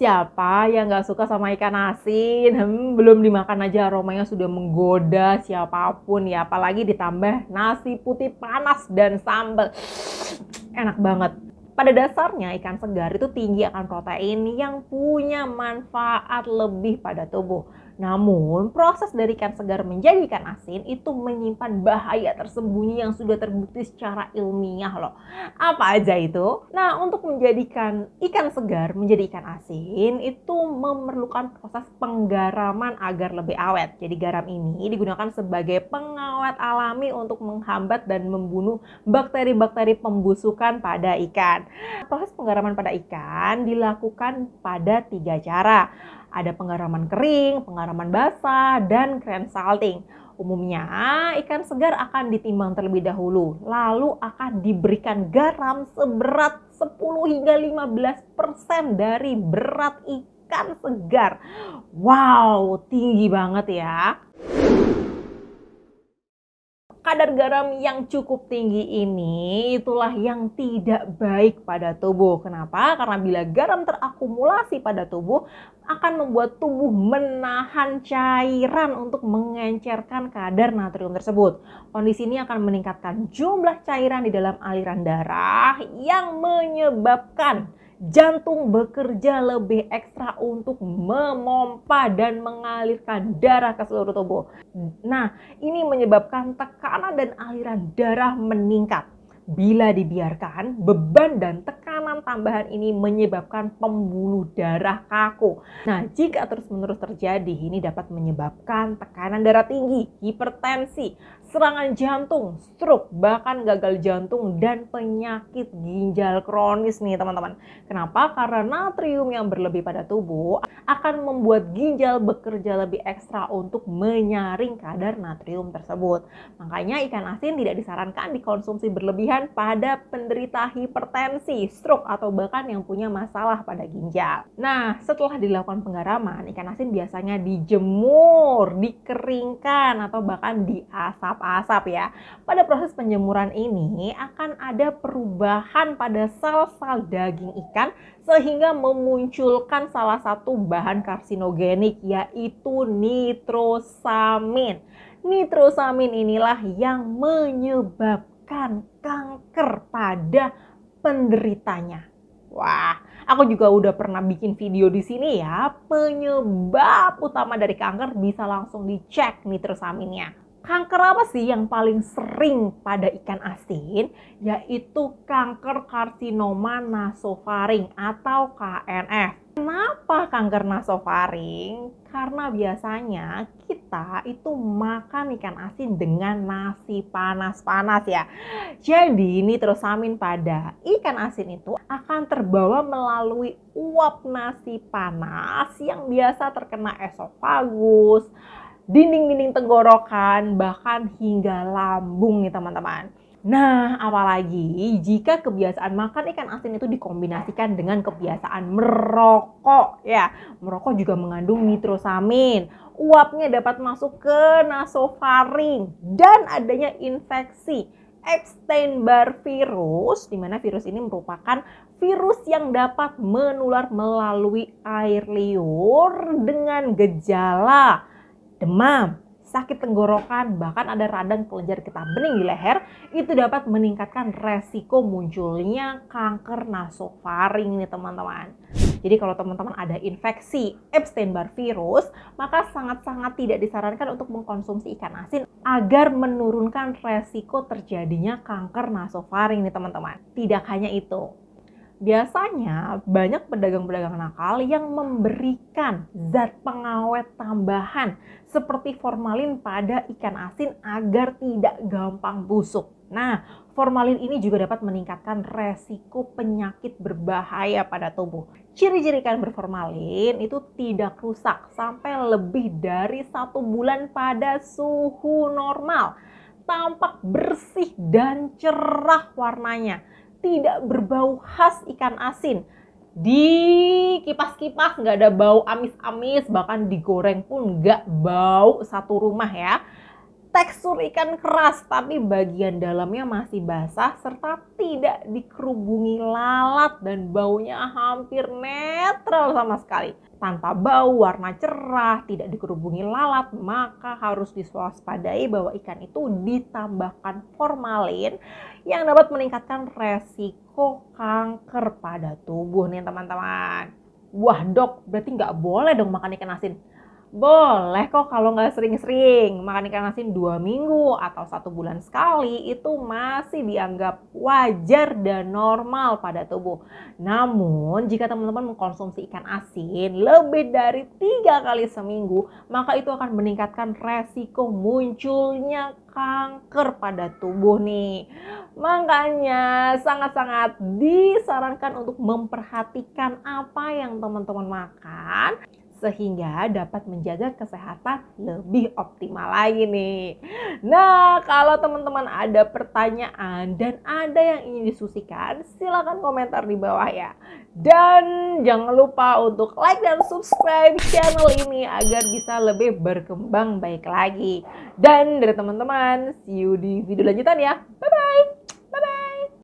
Siapa yang nggak suka sama ikan asin? Hmm, belum dimakan aja aromanya sudah menggoda siapapun ya. Apalagi ditambah nasi putih panas dan sambal. Enak banget. Pada dasarnya ikan segar itu tinggi akan protein yang punya manfaat lebih pada tubuh. Namun, proses dari ikan segar menjadi ikan asin itu menyimpan bahaya tersembunyi yang sudah terbukti secara ilmiah loh. Apa aja itu? Nah, untuk menjadikan ikan segar menjadi ikan asin itu memerlukan proses penggaraman agar lebih awet. Jadi garam ini digunakan sebagai pengawet alami untuk menghambat dan membunuh bakteri-bakteri pembusukan pada ikan. Proses penggaraman pada ikan dilakukan pada tiga cara ada penggaraman kering, penggaraman basah, dan kren salting. Umumnya, ikan segar akan ditimbang terlebih dahulu, lalu akan diberikan garam seberat 10 hingga 15% persen dari berat ikan segar. Wow, tinggi banget ya kadar garam yang cukup tinggi ini itulah yang tidak baik pada tubuh. Kenapa? Karena bila garam terakumulasi pada tubuh akan membuat tubuh menahan cairan untuk mengencerkan kadar natrium tersebut. Kondisi ini akan meningkatkan jumlah cairan di dalam aliran darah yang menyebabkan jantung bekerja lebih ekstra untuk memompa dan mengalirkan darah ke seluruh tubuh. Nah, ini menyebabkan tekanan dan aliran darah meningkat Bila dibiarkan, beban dan tekanan tambahan ini menyebabkan pembuluh darah kaku. Nah, jika terus-menerus terjadi, ini dapat menyebabkan tekanan darah tinggi, hipertensi, serangan jantung, stroke, bahkan gagal jantung dan penyakit ginjal kronis nih teman-teman. Kenapa? Karena natrium yang berlebih pada tubuh akan membuat ginjal bekerja lebih ekstra untuk menyaring kadar natrium tersebut. Makanya ikan asin tidak disarankan dikonsumsi berlebihan diberikan pada penderita hipertensi, stroke, atau bahkan yang punya masalah pada ginjal. Nah, setelah dilakukan penggaraman, ikan asin biasanya dijemur, dikeringkan, atau bahkan diasap-asap ya. Pada proses penjemuran ini akan ada perubahan pada sel-sel daging ikan sehingga memunculkan salah satu bahan karsinogenik yaitu nitrosamin nitrosamin inilah yang menyebabkan menyebabkan kanker pada penderitanya. Wah, aku juga udah pernah bikin video di sini ya. Penyebab utama dari kanker bisa langsung dicek nitrosaminnya. Kanker apa sih yang paling sering pada ikan asin? Yaitu kanker karsinoma nasofaring atau KNF. Kenapa kanker nasofaring? Karena biasanya kita itu makan ikan asin dengan nasi panas-panas ya. Jadi ini terus amin pada ikan asin itu akan terbawa melalui uap nasi panas yang biasa terkena esofagus, dinding-dinding tenggorokan, bahkan hingga lambung nih teman-teman. Nah, apalagi jika kebiasaan makan ikan asin itu dikombinasikan dengan kebiasaan merokok ya. Merokok juga mengandung nitrosamin. Uapnya dapat masuk ke nasofaring dan adanya infeksi Epstein-Barr virus di mana virus ini merupakan virus yang dapat menular melalui air liur dengan gejala demam, sakit tenggorokan, bahkan ada radang kelenjar getah bening di leher, itu dapat meningkatkan resiko munculnya kanker nasofaring nih teman-teman. Jadi kalau teman-teman ada infeksi Epstein-Barr virus, maka sangat-sangat tidak disarankan untuk mengkonsumsi ikan asin agar menurunkan resiko terjadinya kanker nasofaring nih teman-teman. Tidak hanya itu, Biasanya banyak pedagang-pedagang nakal yang memberikan zat pengawet tambahan seperti formalin pada ikan asin agar tidak gampang busuk. Nah, formalin ini juga dapat meningkatkan resiko penyakit berbahaya pada tubuh. Ciri-ciri ikan berformalin itu tidak rusak sampai lebih dari satu bulan pada suhu normal. Tampak bersih dan cerah warnanya tidak berbau khas ikan asin. Di kipas-kipas nggak ada bau amis-amis, bahkan digoreng pun nggak bau satu rumah ya tekstur ikan keras tapi bagian dalamnya masih basah serta tidak dikerubungi lalat dan baunya hampir netral sama sekali. Tanpa bau, warna cerah, tidak dikerubungi lalat, maka harus diswaspadai bahwa ikan itu ditambahkan formalin yang dapat meningkatkan resiko kanker pada tubuh nih teman-teman. Wah dok, berarti nggak boleh dong makan ikan asin boleh kok kalau nggak sering-sering makan ikan asin dua minggu atau satu bulan sekali itu masih dianggap wajar dan normal pada tubuh. Namun jika teman-teman mengkonsumsi ikan asin lebih dari tiga kali seminggu maka itu akan meningkatkan resiko munculnya kanker pada tubuh nih. Makanya sangat-sangat disarankan untuk memperhatikan apa yang teman-teman makan sehingga dapat menjaga kesehatan lebih optimal lagi nih. Nah, kalau teman-teman ada pertanyaan dan ada yang ingin disusikan, silahkan komentar di bawah ya. Dan jangan lupa untuk like dan subscribe channel ini agar bisa lebih berkembang baik lagi. Dan dari teman-teman, see you di video lanjutan ya. Bye!